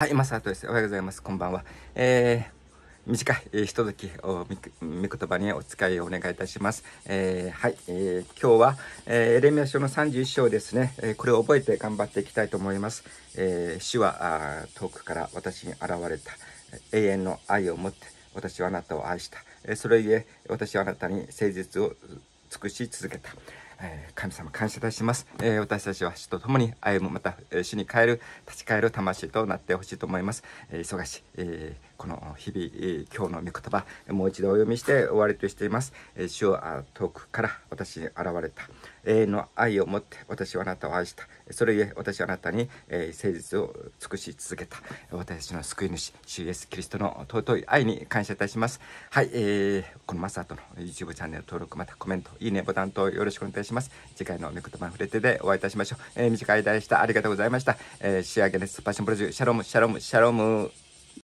はい、マサトです。おはようございます。こんばんは。えー、短い、えー、ひとときおみ、言葉にお使いをお願いいたします。えー、はい、えー、今日は、えー、エレミア書の31章ですね、えー、これを覚えて頑張っていきたいと思います。えー、主は遠くから私に現れた。永遠の愛を持って、私はあなたを愛した。えー、それゆえ、私はあなたに誠実を尽くし続けた。えー、神様感謝いたします、えー、私たちは主と共に歩むまた、えー、死に帰る立ち返る魂となってほしいと思います、え忙しい、えこの日々、え今日の御言葉もう一度お読みして終わりとしています、えー、主は遠くから私に現れた永遠の愛を持って私はあなたを愛した。それゆえ私はあなたに、えー、誠実を尽くし続けた。私の救い主、主イエス・キリストの尊い愛に感謝いたします。はい、えー、このマサトの YouTube チャンネル登録、またコメント、いいねボタンとよろしくお願いします。次回の御言葉に触れてでお会いいたしましょう。えー、短い間でした。ありがとうございました。えー、仕上げです。パッションプロデュー、シャロム、シャロム、シャロム。